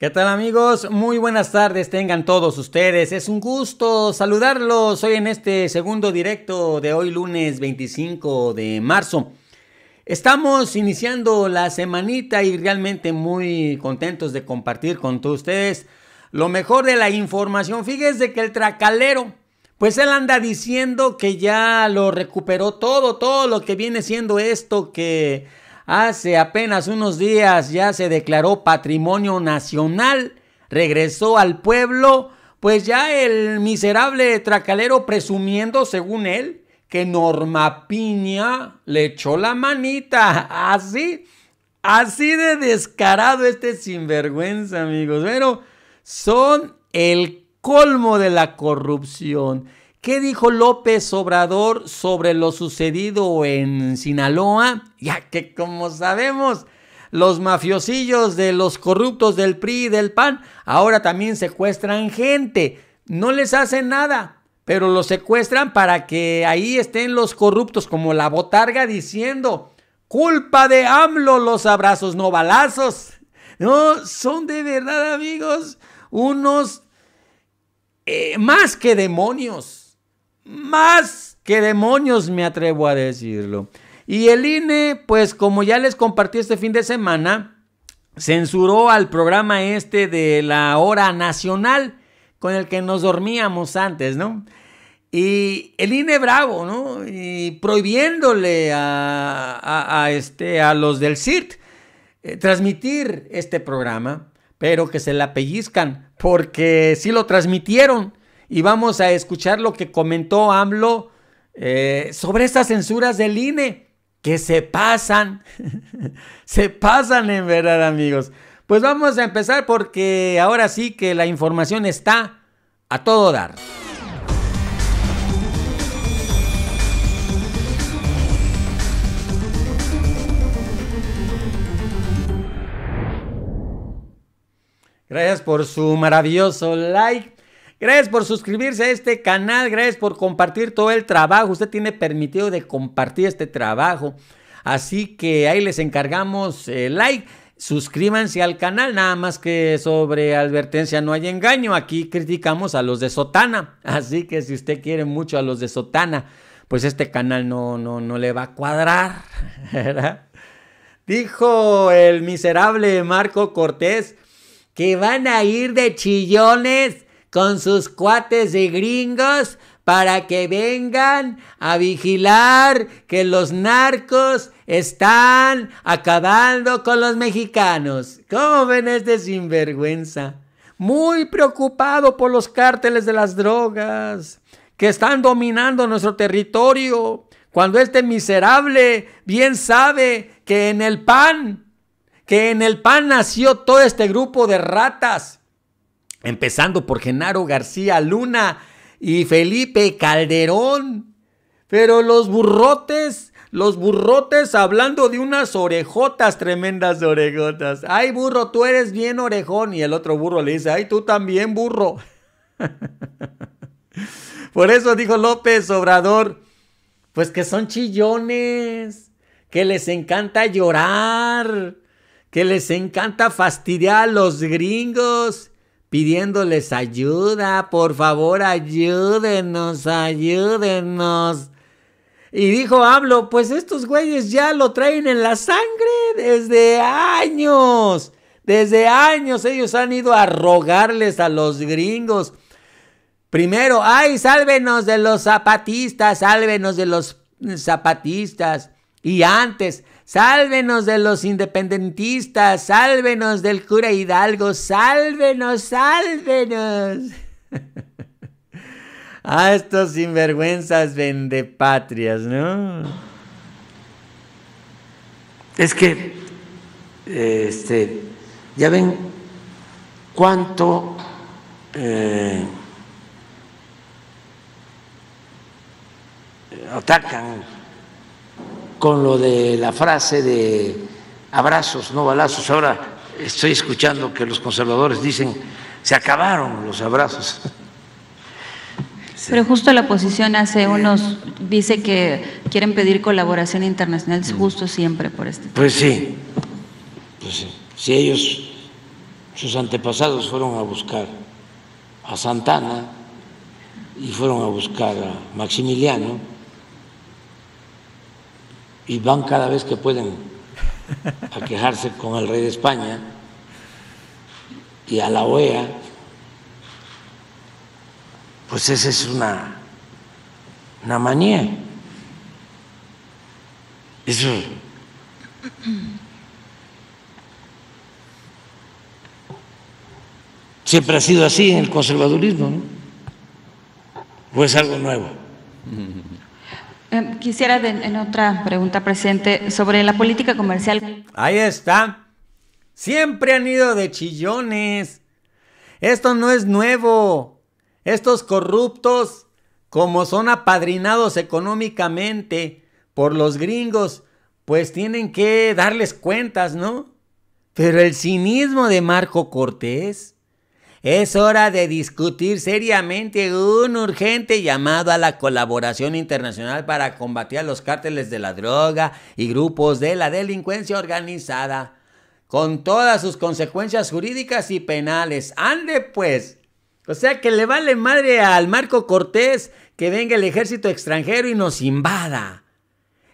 ¿Qué tal amigos? Muy buenas tardes tengan todos ustedes. Es un gusto saludarlos hoy en este segundo directo de hoy lunes 25 de marzo. Estamos iniciando la semanita y realmente muy contentos de compartir con todos ustedes lo mejor de la información. Fíjense que el tracalero, pues él anda diciendo que ya lo recuperó todo, todo lo que viene siendo esto que hace apenas unos días ya se declaró patrimonio nacional, regresó al pueblo, pues ya el miserable tracalero presumiendo, según él, que Norma Piña le echó la manita, así. Así de descarado este sinvergüenza, amigos. Pero son el colmo de la corrupción. ¿Qué dijo López Obrador sobre lo sucedido en Sinaloa? Ya que como sabemos, los mafiosillos de los corruptos del PRI y del PAN ahora también secuestran gente. No les hacen nada, pero los secuestran para que ahí estén los corruptos como la botarga diciendo, culpa de AMLO los abrazos, no balazos. No, son de verdad amigos unos eh, más que demonios más que demonios me atrevo a decirlo. Y el INE, pues como ya les compartí este fin de semana, censuró al programa este de la hora nacional con el que nos dormíamos antes, ¿no? Y el INE bravo, ¿no? Y prohibiéndole a, este, a los del CIRT eh, transmitir este programa, pero que se la pellizcan, porque sí lo transmitieron y vamos a escuchar lo que comentó AMLO eh, sobre estas censuras del INE, que se pasan, se pasan en verdad amigos. Pues vamos a empezar porque ahora sí que la información está a todo dar. Gracias por su maravilloso like. Gracias por suscribirse a este canal, gracias por compartir todo el trabajo. Usted tiene permitido de compartir este trabajo. Así que ahí les encargamos el eh, like. Suscríbanse al canal, nada más que sobre advertencia no hay engaño. Aquí criticamos a los de Sotana. Así que si usted quiere mucho a los de Sotana, pues este canal no, no, no le va a cuadrar. Dijo el miserable Marco Cortés que van a ir de chillones con sus cuates de gringos para que vengan a vigilar que los narcos están acabando con los mexicanos. ¿Cómo ven este sinvergüenza? Muy preocupado por los cárteles de las drogas que están dominando nuestro territorio. Cuando este miserable bien sabe que en el pan, que en el pan nació todo este grupo de ratas empezando por Genaro García Luna y Felipe Calderón. Pero los burrotes, los burrotes hablando de unas orejotas, tremendas orejotas. Ay, burro, tú eres bien orejón. Y el otro burro le dice, ay, tú también, burro. Por eso dijo López Obrador, pues que son chillones, que les encanta llorar, que les encanta fastidiar a los gringos pidiéndoles ayuda, por favor ayúdenos, ayúdenos. Y dijo hablo pues estos güeyes ya lo traen en la sangre desde años. Desde años ellos han ido a rogarles a los gringos. Primero, ay, sálvenos de los zapatistas, sálvenos de los zapatistas. Y antes, Sálvenos de los independentistas, sálvenos del cura Hidalgo, sálvenos, sálvenos. A estos sinvergüenzas vendepatrias, ¿no? Es que, este, ya ven cuánto eh, atacan con lo de la frase de abrazos, no balazos. Ahora estoy escuchando que los conservadores dicen, se acabaron los abrazos. Pero justo la oposición hace unos, dice que quieren pedir colaboración internacional, es mm. justo siempre por este. Pues sí, pues sí. Si ellos, sus antepasados fueron a buscar a Santana y fueron a buscar a Maximiliano, y van cada vez que pueden a quejarse con el rey de España y a la OEA, pues esa es una, una manía. Eso siempre ha sido así en el conservadurismo, ¿no? ¿O es algo nuevo? Eh, quisiera en otra pregunta, presente sobre la política comercial. Ahí está. Siempre han ido de chillones. Esto no es nuevo. Estos corruptos, como son apadrinados económicamente por los gringos, pues tienen que darles cuentas, ¿no? Pero el cinismo de Marco Cortés es hora de discutir seriamente un urgente llamado a la colaboración internacional para combatir a los cárteles de la droga y grupos de la delincuencia organizada, con todas sus consecuencias jurídicas y penales. Ande pues. O sea que le vale madre al Marco Cortés que venga el ejército extranjero y nos invada.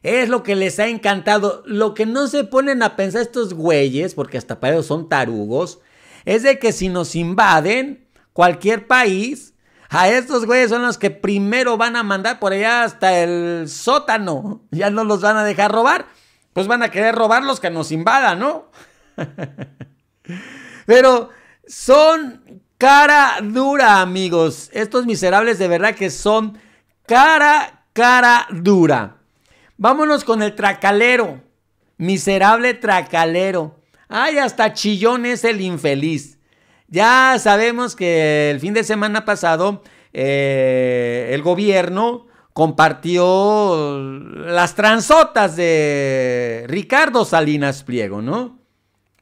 Es lo que les ha encantado. Lo que no se ponen a pensar estos güeyes, porque hasta para son tarugos, es de que si nos invaden cualquier país, a estos güeyes son los que primero van a mandar por allá hasta el sótano. Ya no los van a dejar robar. Pues van a querer robar los que nos invadan, ¿no? Pero son cara dura, amigos. Estos miserables de verdad que son cara, cara dura. Vámonos con el tracalero. Miserable tracalero. Ay, hasta chillón es el infeliz. Ya sabemos que el fin de semana pasado eh, el gobierno compartió las transotas de Ricardo Salinas Pliego, ¿no?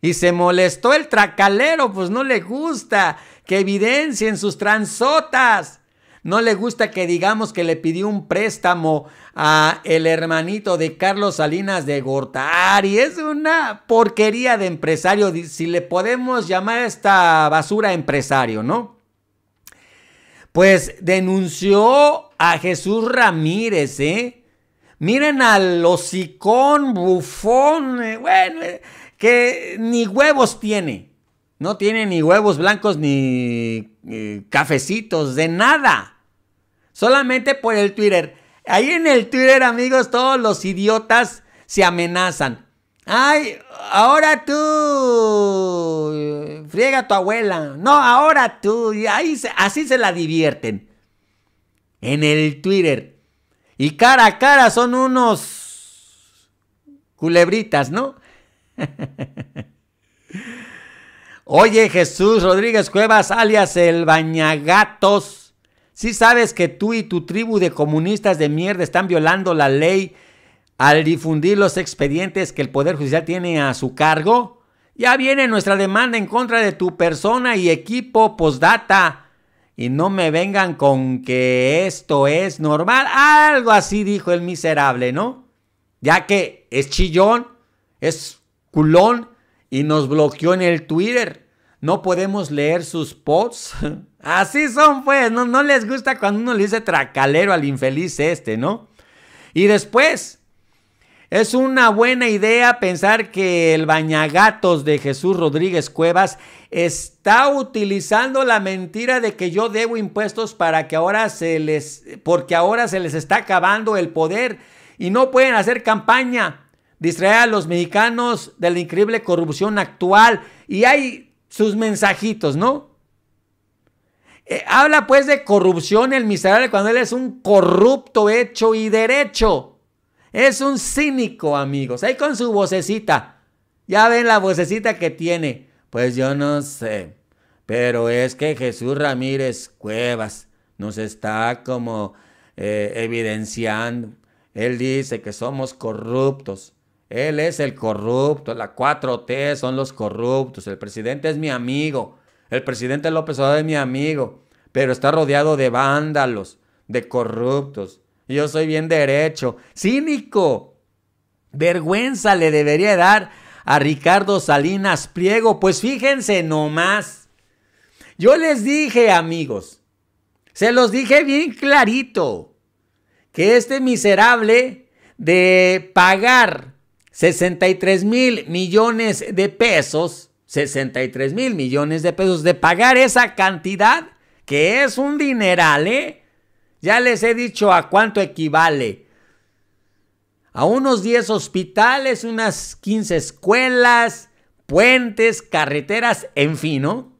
Y se molestó el tracalero, pues no le gusta que evidencien sus transotas. No le gusta que digamos que le pidió un préstamo a el hermanito de Carlos Salinas de Gortari. Es una porquería de empresario, si le podemos llamar esta basura empresario, ¿no? Pues denunció a Jesús Ramírez, ¿eh? Miren al hocicón, bufón, eh, bueno, eh, que ni huevos tiene. No tiene ni huevos blancos ni eh, cafecitos, de nada. Solamente por el Twitter. Ahí en el Twitter, amigos, todos los idiotas se amenazan. Ay, ahora tú. Friega tu abuela. No, ahora tú. Y ahí así se la divierten. En el Twitter. Y cara a cara son unos culebritas, ¿no? Oye, Jesús Rodríguez Cuevas, alias el Bañagatos. Si sabes que tú y tu tribu de comunistas de mierda están violando la ley al difundir los expedientes que el Poder Judicial tiene a su cargo, ya viene nuestra demanda en contra de tu persona y equipo postdata. Y no me vengan con que esto es normal. Algo así dijo el miserable, ¿no? Ya que es chillón, es culón y nos bloqueó en el Twitter no podemos leer sus posts. Así son, pues, no, no les gusta cuando uno le dice tracalero al infeliz este, ¿no? Y después, es una buena idea pensar que el bañagatos de Jesús Rodríguez Cuevas está utilizando la mentira de que yo debo impuestos para que ahora se les, porque ahora se les está acabando el poder y no pueden hacer campaña, distraer a los mexicanos de la increíble corrupción actual. Y hay sus mensajitos, ¿no? Eh, habla pues de corrupción el miserable cuando él es un corrupto hecho y derecho. Es un cínico, amigos. Ahí con su vocecita. Ya ven la vocecita que tiene. Pues yo no sé. Pero es que Jesús Ramírez Cuevas nos está como eh, evidenciando. Él dice que somos corruptos. Él es el corrupto, la 4T son los corruptos, el presidente es mi amigo, el presidente López Obrador es mi amigo, pero está rodeado de vándalos, de corruptos. yo soy bien derecho, cínico. Vergüenza le debería dar a Ricardo Salinas Pliego, pues fíjense nomás. Yo les dije, amigos, se los dije bien clarito, que este miserable de pagar 63 mil millones de pesos, 63 mil millones de pesos de pagar esa cantidad, que es un dineral, ¿eh? Ya les he dicho a cuánto equivale. A unos 10 hospitales, unas 15 escuelas, puentes, carreteras, en fin, ¿no?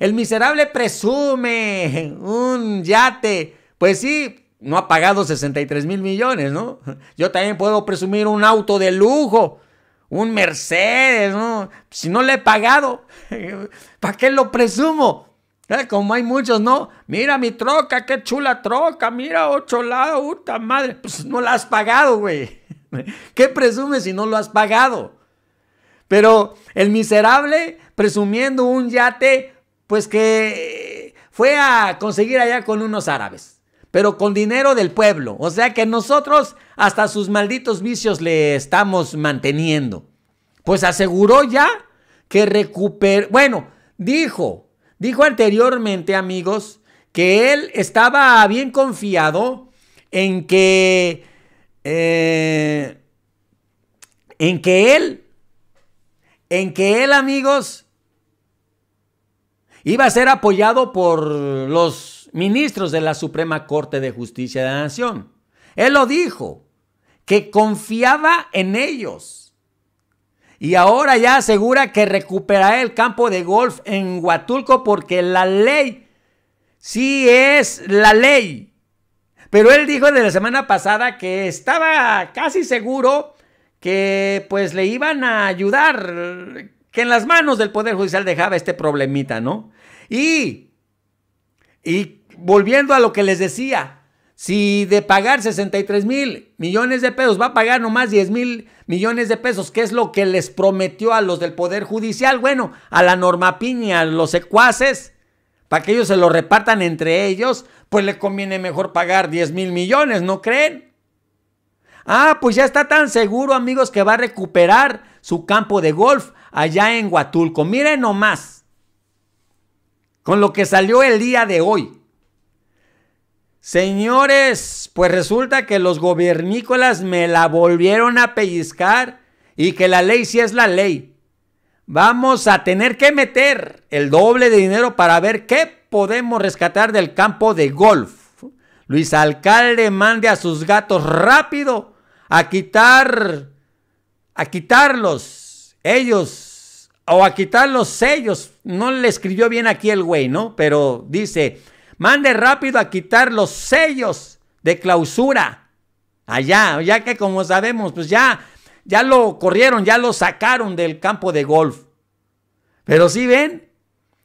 El miserable presume un yate. Pues sí, no ha pagado 63 mil millones, ¿no? Yo también puedo presumir un auto de lujo, un Mercedes, ¿no? Si no le he pagado, ¿para qué lo presumo? Como hay muchos, ¿no? Mira mi troca, qué chula troca, mira ocho lados, puta madre. Pues no la has pagado, güey. ¿Qué presumes si no lo has pagado? Pero el miserable presumiendo un yate, pues que fue a conseguir allá con unos árabes pero con dinero del pueblo. O sea que nosotros hasta sus malditos vicios le estamos manteniendo. Pues aseguró ya que recuperó, bueno, dijo, dijo anteriormente amigos, que él estaba bien confiado en que, eh, en que él, en que él amigos, iba a ser apoyado por los ministros de la Suprema Corte de Justicia de la Nación. Él lo dijo, que confiaba en ellos. Y ahora ya asegura que recuperará el campo de golf en Huatulco porque la ley sí es la ley. Pero él dijo de la semana pasada que estaba casi seguro que pues le iban a ayudar, que en las manos del Poder Judicial dejaba este problemita, ¿no? Y, y volviendo a lo que les decía, si de pagar 63 mil millones de pesos va a pagar nomás 10 mil millones de pesos, que es lo que les prometió a los del Poder Judicial, bueno, a la Norma Piña, a los secuaces, para que ellos se lo repartan entre ellos, pues le conviene mejor pagar 10 mil millones, ¿no creen? Ah, pues ya está tan seguro, amigos, que va a recuperar su campo de golf allá en Huatulco. Miren nomás con lo que salió el día de hoy. Señores, pues resulta que los gobernícolas me la volvieron a pellizcar y que la ley sí es la ley. Vamos a tener que meter el doble de dinero para ver qué podemos rescatar del campo de golf. Luis Alcalde mande a sus gatos rápido a quitar, a quitarlos ellos o a quitar los sellos. No le escribió bien aquí el güey, ¿no? Pero dice, mande rápido a quitar los sellos de clausura. Allá, ya que como sabemos, pues ya, ya lo corrieron, ya lo sacaron del campo de golf. Pero si ven,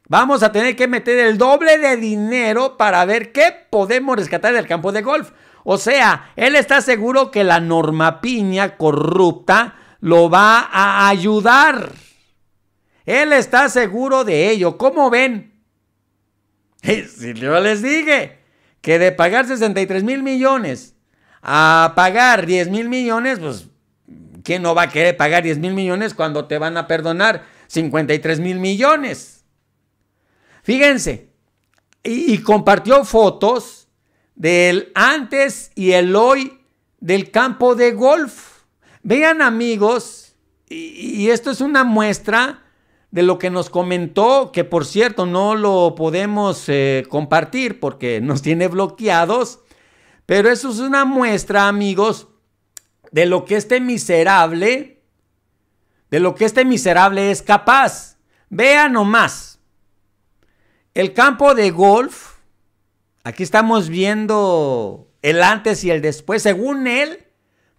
vamos a tener que meter el doble de dinero para ver qué podemos rescatar del campo de golf. O sea, él está seguro que la norma piña corrupta lo va a ayudar. Él está seguro de ello. ¿Cómo ven? Si yo les dije que de pagar 63 mil millones a pagar 10 mil millones, pues, ¿quién no va a querer pagar 10 mil millones cuando te van a perdonar 53 mil millones? Fíjense, y, compartió fotos del antes y el hoy del campo de golf. Vean amigos, y, y esto es una muestra de lo que nos comentó, que por cierto no lo podemos eh, compartir porque nos tiene bloqueados, pero eso es una muestra, amigos, de lo que este miserable, de lo que este miserable es capaz. vean nomás, el campo de golf, aquí estamos viendo el antes y el después, según él,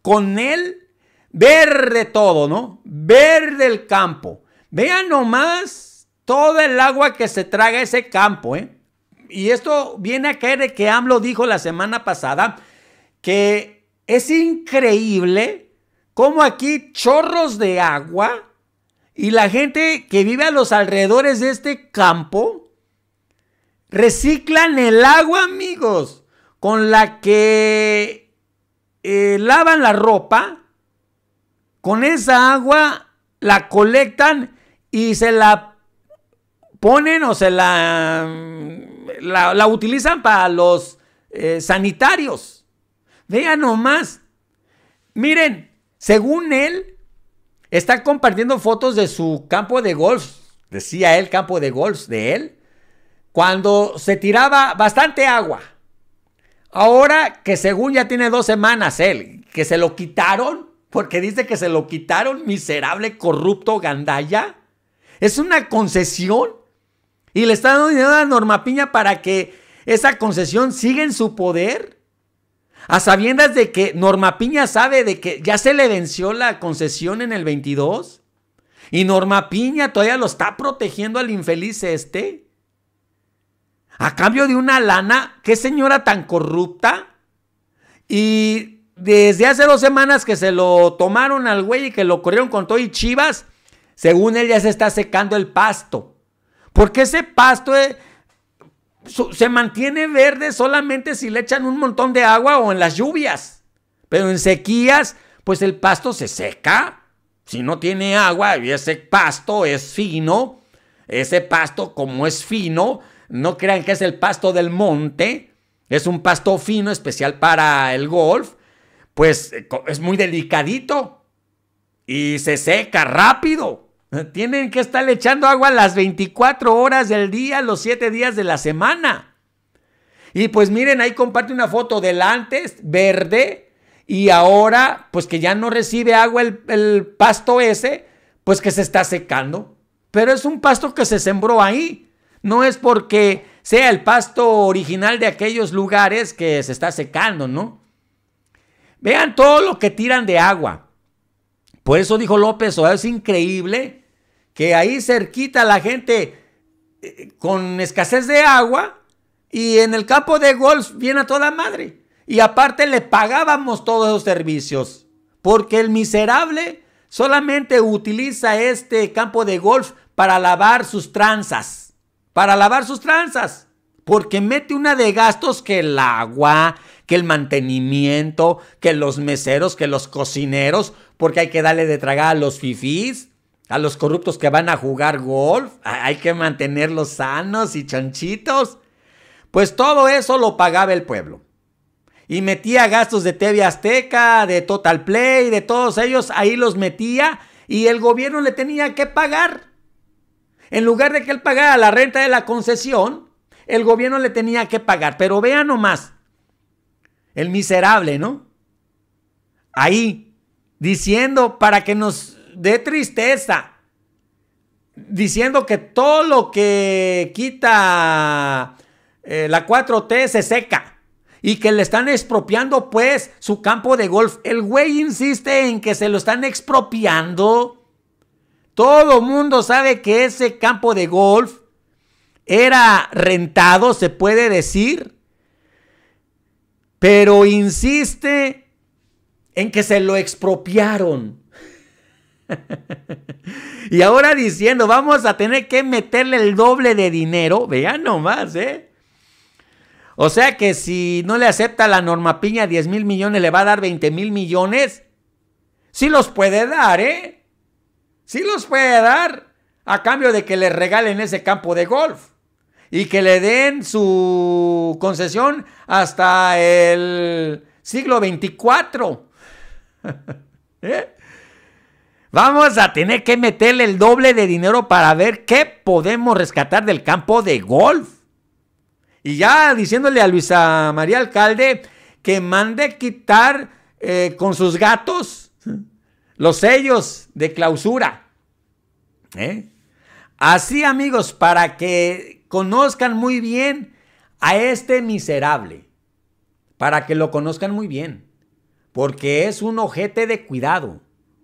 con él, verde todo, ¿no? Verde el campo Vean nomás todo el agua que se traga ese campo, ¿eh? Y esto viene a caer de que AMLO dijo la semana pasada que es increíble cómo aquí chorros de agua y la gente que vive a los alrededores de este campo reciclan el agua, amigos, con la que eh, lavan la ropa. Con esa agua la colectan y se la ponen o se la, la, utilizan para los eh, sanitarios. Vean nomás. Miren, según él, está compartiendo fotos de su campo de golf. Decía él, campo de golf de él. Cuando se tiraba bastante agua. Ahora que según ya tiene dos semanas él, que se lo quitaron, porque dice que se lo quitaron, miserable, corrupto, gandaya es una concesión. Y le está dando dinero a Norma Piña para que esa concesión siga en su poder. A sabiendas de que Norma Piña sabe de que ya se le venció la concesión en el 22. Y Norma Piña todavía lo está protegiendo al infeliz este. A cambio de una lana, qué señora tan corrupta. Y desde hace dos semanas que se lo tomaron al güey y que lo corrieron con todo y chivas. Según él ya se está secando el pasto. Porque ese pasto eh, se mantiene verde solamente si le echan un montón de agua o en las lluvias. Pero en sequías, pues el pasto se seca. Si no tiene agua y ese pasto es fino, ese pasto como es fino, no crean que es el pasto del monte, es un pasto fino especial para el golf, pues eh, es muy delicadito y se seca rápido. Tienen que estar echando agua las 24 horas del día, los 7 días de la semana. Y pues miren, ahí comparte una foto del antes, verde, y ahora, pues que ya no recibe agua el pasto ese, pues que se está secando. Pero es un pasto que se sembró ahí. No es porque sea el pasto original de aquellos lugares que se está secando, ¿no? Vean todo lo que tiran de agua. Por eso dijo López o es increíble que ahí cerquita la gente eh, con escasez de agua y en el campo de golf viene a toda madre. Y aparte le pagábamos todos los servicios, porque el miserable solamente utiliza este campo de golf para lavar sus tranzas, para lavar sus tranzas porque mete una de gastos que el agua, que el mantenimiento, que los meseros, que los cocineros, porque hay que darle de tragar a los fifís, a los corruptos que van a jugar golf, hay que mantenerlos sanos y chanchitos. Pues todo eso lo pagaba el pueblo. Y metía gastos de TV Azteca, de Total Play, de todos ellos, ahí los metía y el gobierno le tenía que pagar. En lugar de que él pagara la renta de la concesión, el gobierno le tenía que pagar. Pero vea nomás, el miserable, ¿no? Ahí, diciendo para que nos dé tristeza, diciendo que todo lo que quita eh, la 4T se seca y que le están expropiando pues su campo de golf. El güey insiste en que se lo están expropiando. Todo mundo sabe que ese campo de golf era rentado, se puede decir, pero insiste en que se lo expropiaron. y ahora diciendo, vamos a tener que meterle el doble de dinero, vean nomás, ¿eh? O sea que si no le acepta la norma piña 10 mil millones, le va a dar 20 mil millones. Sí los puede dar, ¿eh? Sí los puede dar a cambio de que le regalen ese campo de golf y que le den su concesión hasta el siglo 24. ¿Eh? Vamos a tener que meterle el doble de dinero para ver qué podemos rescatar del campo de golf. Y ya diciéndole a Luisa María Alcalde que mande quitar eh, con sus gatos los sellos de clausura. ¿Eh? Así amigos, para que conozcan muy bien a este miserable, para que lo conozcan muy bien, porque es un ojete de cuidado,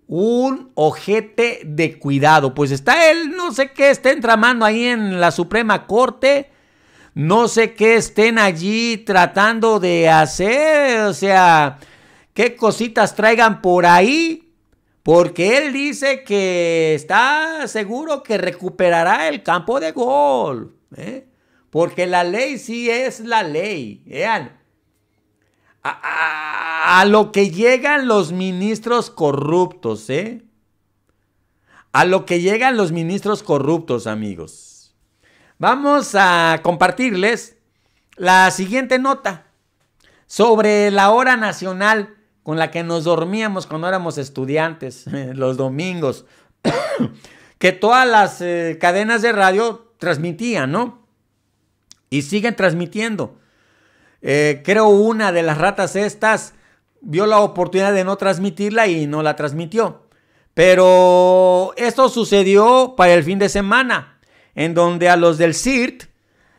un ojete de cuidado, pues está él, no sé qué estén tramando ahí en la Suprema Corte, no sé qué estén allí tratando de hacer, o sea, qué cositas traigan por ahí, porque él dice que está seguro que recuperará el campo de gol. ¿eh? Porque la ley sí es la ley. Vean. A, lo que llegan los ministros corruptos, ¿eh? A lo que llegan los ministros corruptos, amigos. Vamos a compartirles la siguiente nota sobre la hora nacional con la que nos dormíamos cuando éramos estudiantes los domingos, que todas las eh, cadenas de radio transmitían, ¿no? Y siguen transmitiendo. Eh, creo una de las ratas estas vio la oportunidad de no transmitirla y no la transmitió. Pero esto sucedió para el fin de semana, en donde a los del CIRT,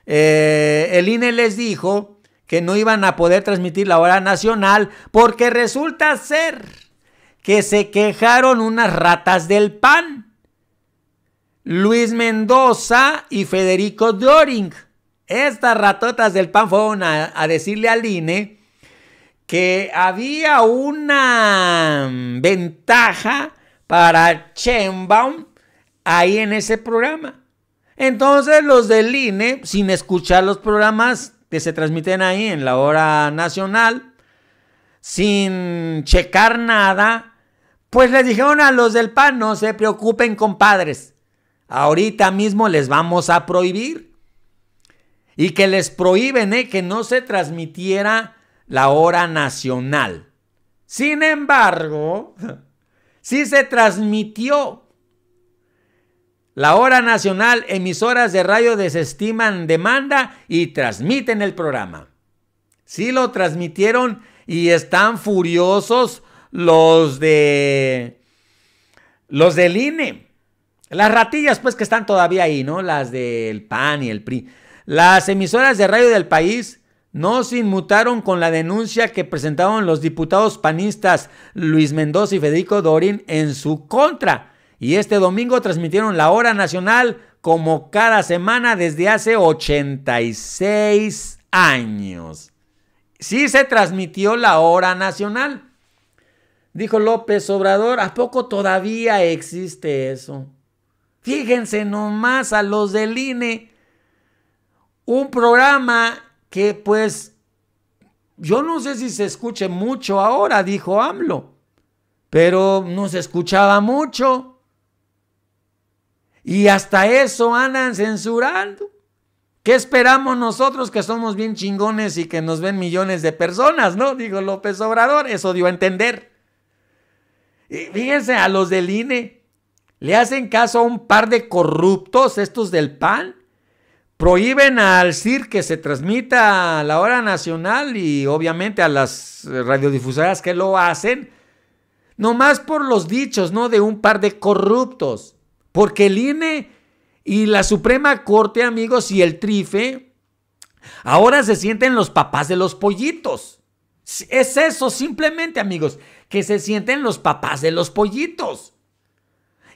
eh, el INE les dijo que no iban a poder transmitir la hora nacional porque resulta ser que se quejaron unas ratas del PAN. Luis Mendoza y Federico Doring. Estas ratotas del PAN fueron a, decirle al INE que había una ventaja para Chenbaum ahí en ese programa. Entonces los del INE, sin escuchar los programas que se transmiten ahí en la hora nacional, sin checar nada, pues les dijeron a los del PAN, no se preocupen compadres, ahorita mismo les vamos a prohibir. Y que les prohíben eh, que no se transmitiera la hora nacional. Sin embargo, sí se transmitió la hora nacional, emisoras de radio desestiman demanda y transmiten el programa. Sí lo transmitieron y están furiosos los de los del INE. Las ratillas pues que están todavía ahí, ¿no? Las del PAN y el PRI. Las emisoras de radio del país no se inmutaron con la denuncia que presentaron los diputados panistas Luis Mendoza y Federico Dorín en su contra y este domingo transmitieron la hora nacional como cada semana desde hace 86 años. Sí se transmitió la hora nacional. Dijo López Obrador, ¿a poco todavía existe eso? Fíjense nomás a los del INE. Un programa que pues yo no sé si se escuche mucho ahora, dijo AMLO, pero no se escuchaba mucho. Y hasta eso andan censurando. ¿Qué esperamos nosotros que somos bien chingones y que nos ven millones de personas, no? Dijo López Obrador, eso dio a entender. fíjense, a los del INE le hacen caso a un par de corruptos, estos del PAN. Prohíben al CIR que se transmita a la hora nacional y obviamente a las radiodifusoras que lo hacen, nomás por los dichos, ¿no? De un par de corruptos. Porque el INE y la Suprema Corte, amigos, y el Trife, ahora se sienten los papás de los pollitos. Es eso, simplemente, amigos, que se sienten los papás de los pollitos.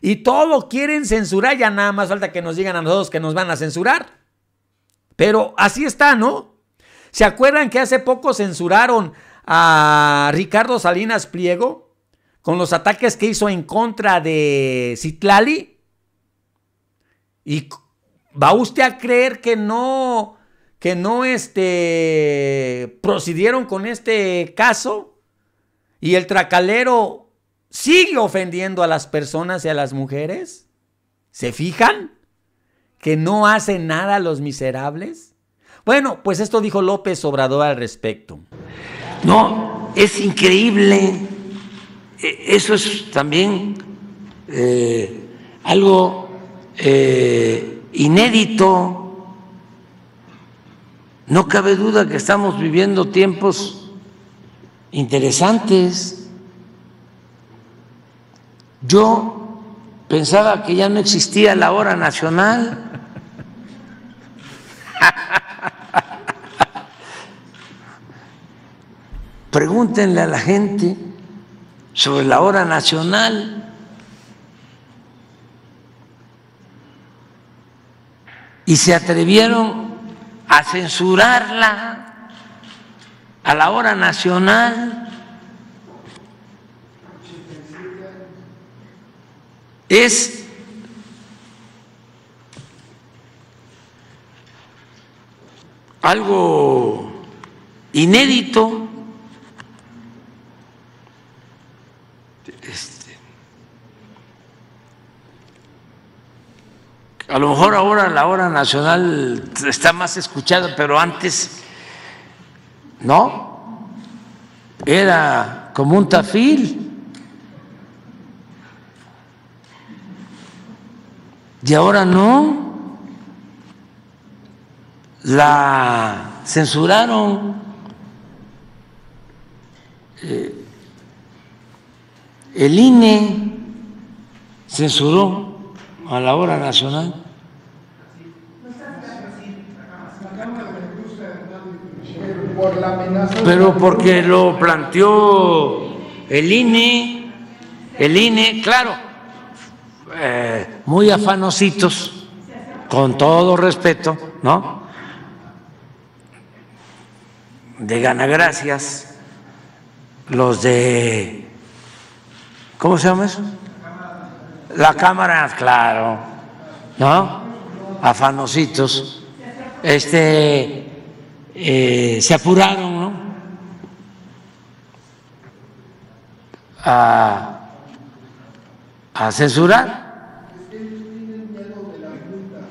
Y todo quieren censurar, ya nada más falta que nos digan a nosotros que nos van a censurar. Pero así está, ¿no? ¿Se acuerdan que hace poco censuraron a Ricardo Salinas Pliego con los ataques que hizo en contra de Citlali? ¿Y va usted a creer que no, que no este, procedieron con este caso? ¿Y el tracalero sigue ofendiendo a las personas y a las mujeres? ¿Se fijan? ¿Que no hacen nada a los miserables? Bueno, pues esto dijo López Obrador al respecto. No, es increíble. E, eso es también eh, algo eh, inédito. No cabe duda que estamos viviendo tiempos interesantes. Yo pensaba que ya no existía la hora nacional. Pregúntenle a la gente sobre la hora nacional. y se atrevieron a censurarla a la hora nacional. Es algo inédito A lo mejor ahora la hora nacional está más escuchada, pero antes no. Era como un tafil. Y ahora no. La censuraron. Eh, el INE censuró a la hora nacional. Pero porque lo planteó el INE, el INE, claro, eh, muy afanositos, con todo respeto, ¿no? De ganagracias, los de, ¿cómo se llama eso? Las cámaras, claro, ¿no? Afanositos. Este. Eh, se apuraron, ¿no? A. a censurar. ¿Ustedes tienen miedo de las multas?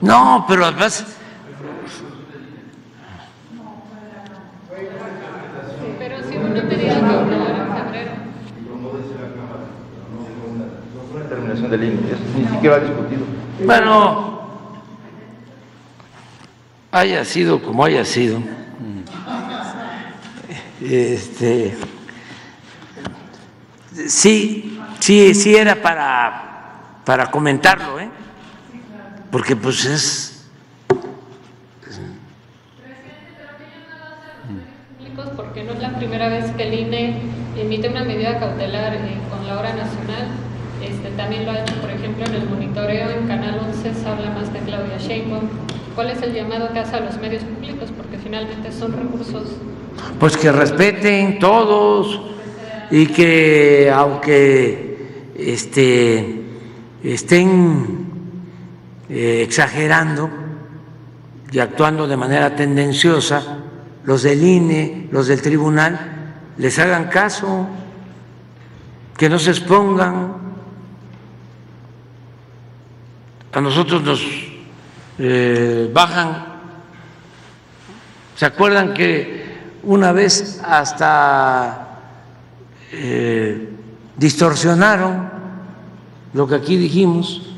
No, pero a veces. no te digo que en No fue una terminación de límites, ni siquiera ha discutido. Bueno, haya sido como haya sido, este, sí, sí, sí era para, para comentarlo, ¿eh? porque pues es que no es la primera vez que el INE emite una medida cautelar eh, con la hora nacional. Este, también lo ha hecho, por ejemplo, en el monitoreo en Canal 11 se habla más de Claudia Sheinbaum. ¿Cuál es el llamado que hace a los medios públicos? Porque finalmente son recursos... Pues que respeten todos y que aunque este, estén eh, exagerando y actuando de manera tendenciosa, los del INE, los del tribunal, les hagan caso, que no se expongan. A nosotros nos eh, bajan. ¿Se acuerdan que una vez hasta eh, distorsionaron lo que aquí dijimos?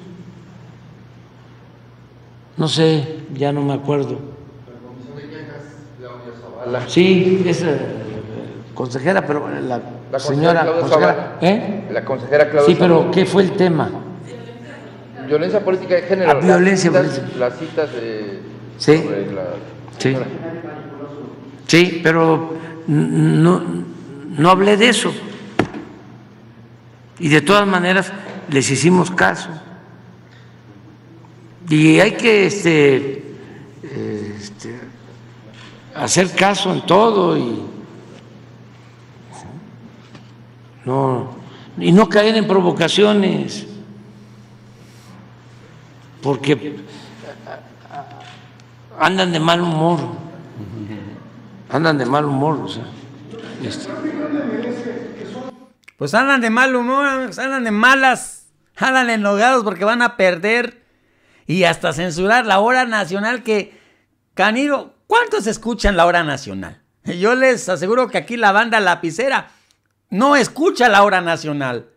No sé, ya no me acuerdo sí, es eh, consejera, pero la, señora consejera, ¿eh? La consejera Claudia. Sí, pero ¿qué fue el tema? Violencia política de género. La ah, violencia política. de. Sí. sí. Sí, pero no, no hablé de eso. Y de todas maneras les hicimos caso. Y hay que este, eh, este, hacer caso en todo y no, y no caer en provocaciones, porque andan de mal humor, andan de mal humor, o sea, este. Pues andan de mal humor, andan de malas, andan enojados porque van a perder y hasta censurar la hora nacional que Caniro, ¿Cuántos escuchan la hora nacional? Yo les aseguro que aquí la banda lapicera no escucha la hora nacional.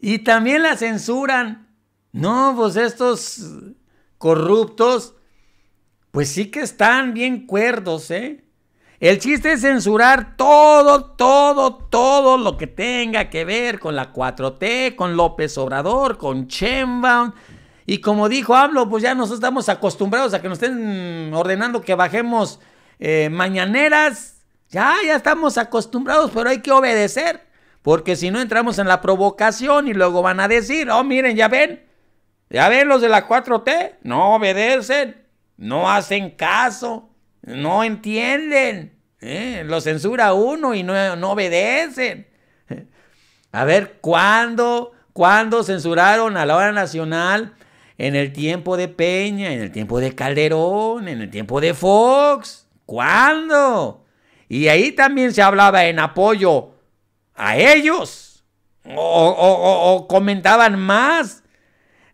Y también la censuran. No, pues estos corruptos, pues sí que están bien cuerdos, ¿eh? El chiste es censurar todo, todo, todo lo que tenga que ver con la 4T, con López Obrador, con Chembaum, y como dijo hablo pues ya nosotros estamos acostumbrados a que nos estén ordenando que bajemos eh, mañaneras. Ya, ya estamos acostumbrados, pero hay que obedecer. Porque si no entramos en la provocación y luego van a decir, oh, miren, ya ven, ya ven los de la 4T, no obedecen, no hacen caso, no entienden. ¿eh? Lo censura uno y no, no obedecen. A ver, ¿cuándo, ¿cuándo censuraron a la hora nacional en el tiempo de Peña, en el tiempo de Calderón, en el tiempo de Fox. ¿Cuándo? Y ahí también se hablaba en apoyo a ellos. O, comentaban más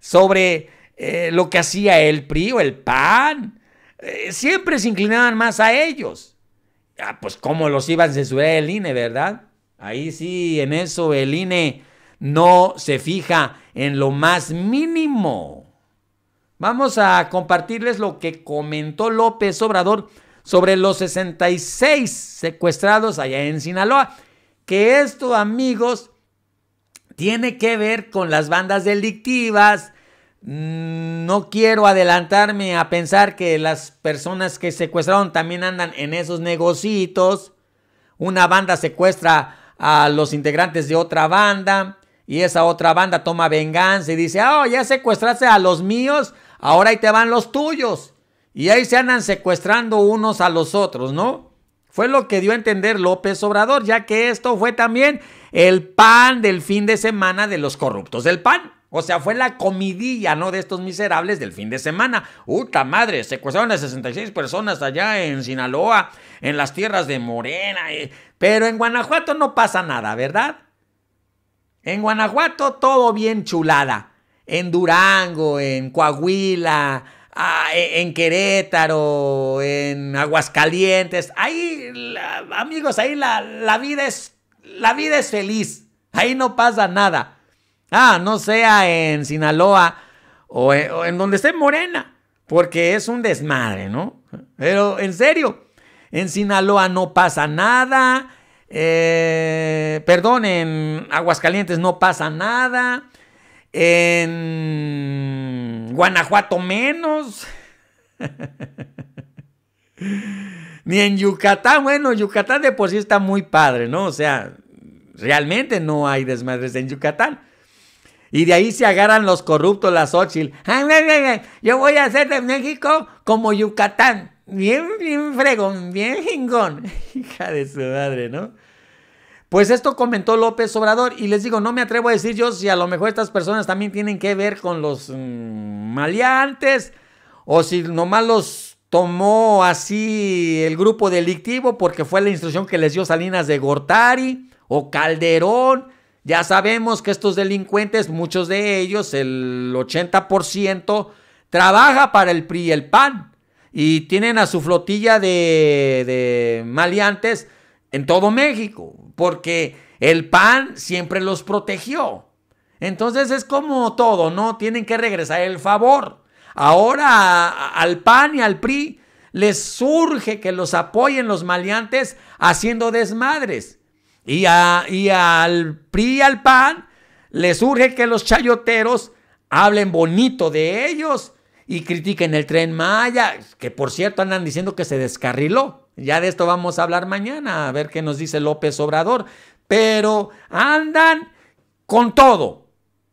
sobre eh, lo que hacía el PRI o el PAN. Eh, siempre se inclinaban más a ellos. Ah, pues cómo los iban a censurar el INE, ¿verdad? Ahí sí, en eso el INE no se fija en lo más mínimo. Vamos a compartirles lo que comentó López Obrador sobre los 66 secuestrados allá en Sinaloa. Que esto, amigos, tiene que ver con las bandas delictivas. Mm, no quiero adelantarme a pensar que las personas que secuestraron también andan en esos negocitos. Una banda secuestra a los integrantes de otra banda y esa otra banda toma venganza y dice, oh, ya secuestraste a los míos, ahora ahí te van los tuyos. Y ahí se andan secuestrando unos a los otros, ¿no? Fue lo que dio a entender López Obrador, ya que esto fue también el pan del fin de semana de los corruptos del PAN. O sea, fue la comidilla, ¿no? De estos miserables del fin de semana. ¡Uta madre! Secuestraron a 66 personas allá en Sinaloa, en las tierras de Morena. Eh. Pero en Guanajuato no pasa nada, ¿verdad? En Guanajuato todo bien chulada en Durango, en Coahuila, e, en Querétaro, en Aguascalientes. Ahí, amigos, ahí la, vida es, la vida es feliz. Ahí no pasa nada. Ah, no sea en Sinaloa e, o en, donde esté Morena, porque es un desmadre, ¿no? Pero en serio, en Sinaloa no pasa nada. Eh, perdón, en Aguascalientes no pasa nada. En Guanajuato menos. Ni en Yucatán. Bueno, Yucatán de por sí está muy padre, ¿no? O sea, realmente no hay desmadres en Yucatán. Y de ahí se agarran los corruptos, las Ochil. Yo voy a hacer de México como Yucatán. Bien, bien fregón, bien jingón. Hija de su madre, ¿no? Pues esto comentó López Obrador y les digo, no me atrevo a decir yo si a lo mejor estas personas también tienen que ver con los mm, maleantes o si nomás los tomó así el grupo delictivo porque fue la instrucción que les dio Salinas de Gortari o Calderón. Ya sabemos que estos delincuentes, muchos de ellos, el 80%, trabaja para el PRI y el PAN y tienen a su flotilla de, de maleantes en todo México, porque el PAN siempre los protegió. Entonces es como todo, ¿no? Tienen que regresar el favor. Ahora al PAN y al PRI les surge que los apoyen los maleantes haciendo desmadres. Y, a, y al PRI y al PAN les surge que los chayoteros hablen bonito de ellos y critiquen el tren Maya, que por cierto andan diciendo que se descarriló. Ya de esto vamos a hablar mañana, a ver qué nos dice López Obrador. Pero andan con todo,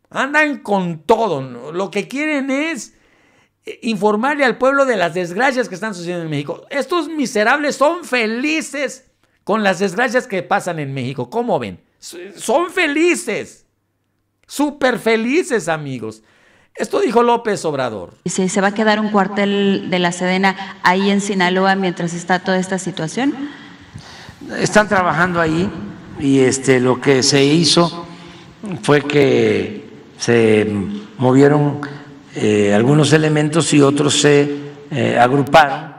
andan con todo. Lo que quieren es eh, informarle al pueblo de las desgracias que están sucediendo en México. Estos miserables son felices con las desgracias que pasan en México. ¿Cómo ven? Son felices. Súper felices, amigos. Esto dijo López Obrador. ¿Y se va a quedar un cuartel de la Sedena ahí en Sinaloa mientras está toda esta situación? Están trabajando ahí y este, lo que se hizo fue que se movieron eh, algunos elementos y otros se eh, agruparon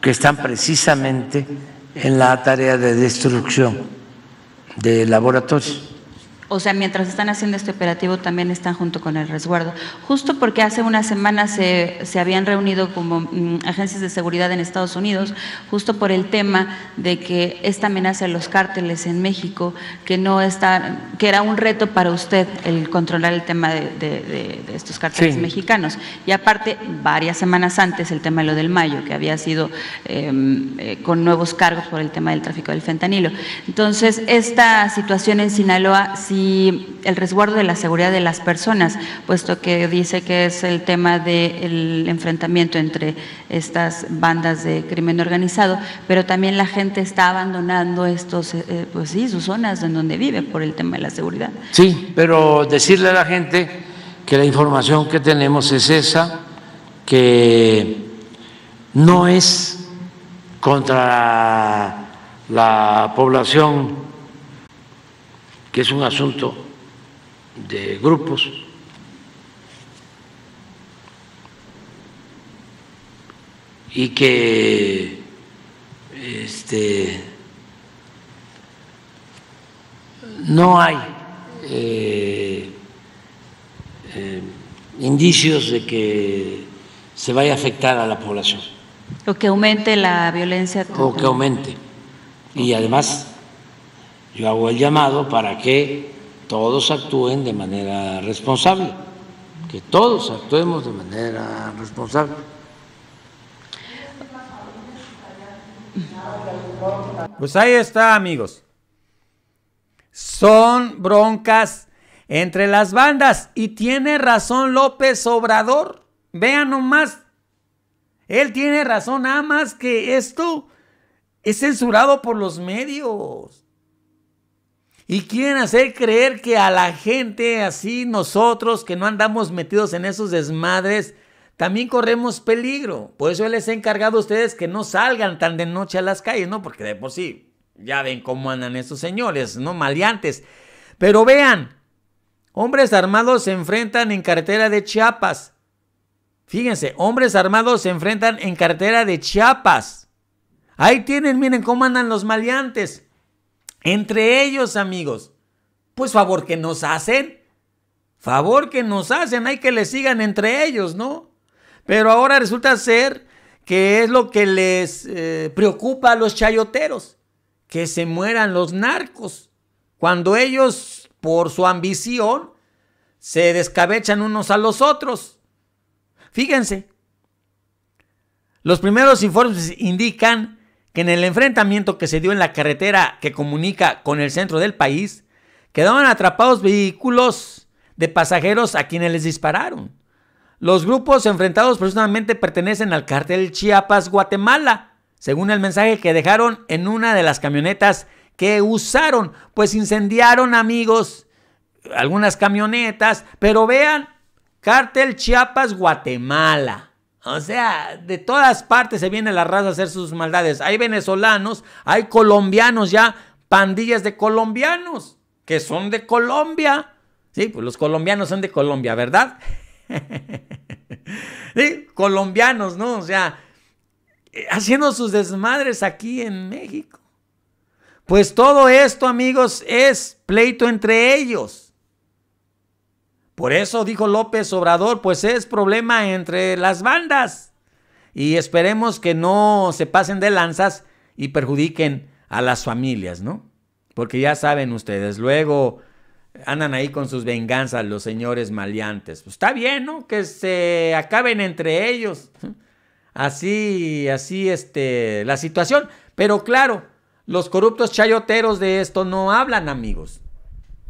que están precisamente en la tarea de destrucción de laboratorios o sea, mientras están haciendo este operativo también están junto con el resguardo. Justo porque hace una semana se, habían reunido como mm, agencias de seguridad en Estados Unidos, justo por el tema de que esta amenaza a los cárteles en México, que no está, que era un reto para usted el controlar el tema de, estos cárteles mexicanos. Y aparte, varias semanas antes, el tema de lo del mayo, que había sido em, eh, con nuevos cargos por el tema del tráfico del fentanilo. Entonces, esta situación en Sinaloa sí y el resguardo de la seguridad de las personas, puesto que dice que es el tema del enfrentamiento entre estas bandas de crimen organizado, pero también la gente está abandonando estos, eh, pues sí, sus zonas en donde vive por el tema de la seguridad. Sí, pero decirle a la gente que la información que tenemos es esa, que no es contra la población que es un asunto de grupos. y que este, no hay eh, eh, indicios de que se vaya a afectar a la población. O que aumente la violencia. O que aumente. Y además yo hago el llamado para que todos actúen de manera responsable, que todos actuemos de manera responsable. Pues ahí está, amigos. Son broncas entre las bandas y tiene razón López Obrador. Vean nomás. Él tiene razón, nada más que esto es censurado por los medios. Y quieren hacer creer que a la gente así nosotros que no andamos metidos en esos desmadres, también corremos peligro. Por eso les he encargado a ustedes que no salgan tan de noche a las calles, ¿no? Porque de por sí, ya ven cómo andan esos señores, ¿no? Maleantes. Pero vean, hombres armados se enfrentan en carretera de Chiapas. Fíjense, hombres armados se enfrentan en carretera de Chiapas. Ahí tienen, miren cómo andan los maleantes. Entre ellos, amigos, pues favor que nos hacen. Favor que nos hacen, hay que le sigan entre ellos, ¿no? Pero ahora resulta ser que es lo que les eh, preocupa a los chayoteros, que se mueran los narcos, cuando ellos, por su ambición, se descabechan unos a los otros. Fíjense, los primeros informes indican que en el enfrentamiento que se dio en la carretera que comunica con el centro del país, quedaban atrapados vehículos de pasajeros a quienes les dispararon. Los grupos enfrentados precisamente pertenecen al cartel Chiapas Guatemala, según el mensaje que dejaron en una de las camionetas que usaron, pues incendiaron amigos algunas camionetas, pero vean, cartel Chiapas Guatemala. O sea, de todas partes se viene la raza a hacer sus maldades. Hay venezolanos, hay colombianos ya, pandillas de colombianos, que son de Colombia. Sí, pues los colombianos son de Colombia, ¿verdad? ¿Sí? Colombianos, ¿no? O sea, eh, haciendo sus desmadres aquí en México. Pues todo esto, amigos, es pleito entre ellos. Por eso dijo López Obrador, pues es problema entre las bandas. Y esperemos que no se pasen de lanzas y perjudiquen a las familias, ¿no? Porque ya saben ustedes, luego andan ahí con sus venganzas los señores maleantes. Pues está bien, ¿no? Que se acaben entre ellos. Así, así, este, la situación. Pero claro, los corruptos chayoteros de esto no hablan, amigos.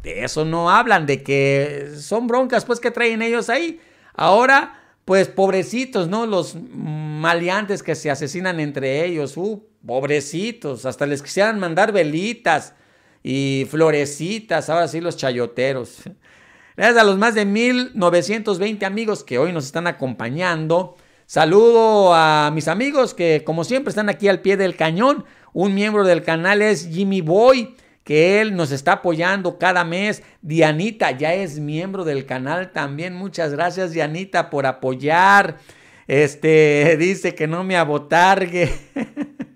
De eso no hablan, de que son broncas pues que traen ellos ahí. Ahora, pues pobrecitos, ¿no? Los maleantes que se asesinan entre ellos, uh, pobrecitos, hasta les quisieran mandar velitas y florecitas, ahora sí los chayoteros. Gracias a los más de 1920 amigos que hoy nos están acompañando. Saludo a mis amigos que como siempre están aquí al pie del cañón. Un miembro del canal es Jimmy Boy que él nos está apoyando cada mes. Dianita ya es miembro del canal también. Muchas gracias, Dianita, por apoyar. Este dice que no me abotargue.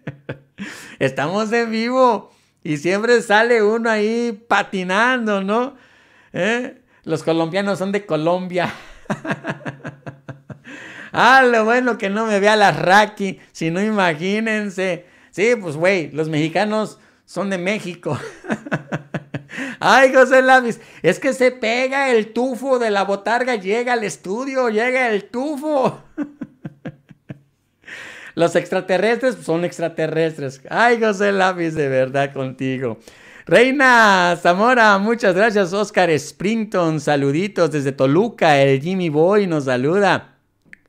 Estamos en vivo y siempre sale uno ahí patinando, ¿no? ¿Eh? Los colombianos son de Colombia. ah, lo bueno que no me vea la Raki, si no imagínense. Sí, pues güey, los mexicanos son de México. Ay, José Lápiz. es que se pega el tufo de la botarga, llega al estudio, llega el tufo. Los extraterrestres son extraterrestres. Ay, José Lápiz, de verdad contigo. Reina Zamora, muchas gracias. Oscar Sprinton, saluditos desde Toluca. El Jimmy Boy nos saluda.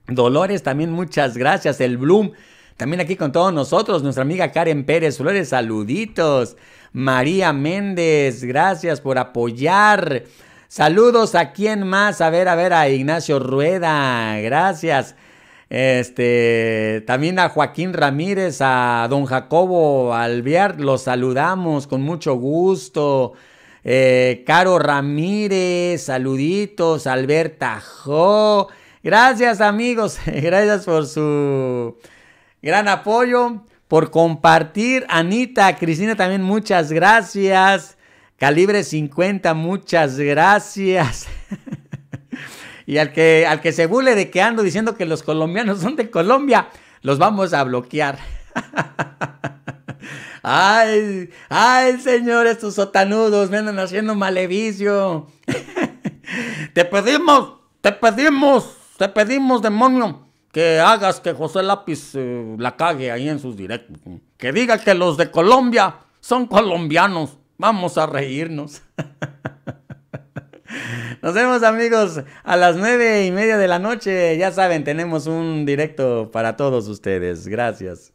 Dolores, también muchas gracias. El Bloom, también aquí con todos nosotros, nuestra amiga Karen Pérez Flores, saluditos. María Méndez, gracias por apoyar. Saludos a quien más, a ver, a ver, a Ignacio Rueda, gracias. Este, también a Joaquín Ramírez, a don Jacobo Alvear, los saludamos con mucho gusto. Eh, Caro Ramírez, saluditos, Alberta Jo. Gracias amigos, gracias por su gran apoyo, por compartir. Anita, Cristina también, muchas gracias. Calibre 50, muchas gracias. y al que, al que se bule de que ando diciendo que los colombianos son de Colombia, los vamos a bloquear. ay, ay, señores, estos sotanudos me andan haciendo malevicio. te pedimos, te pedimos, te pedimos, demonio que hagas que José Lápiz eh, la cague ahí en sus directos. Que diga que los de Colombia son colombianos. Vamos a reírnos. Nos vemos amigos a las nueve y media de la noche. Ya saben, tenemos un directo para todos ustedes. Gracias.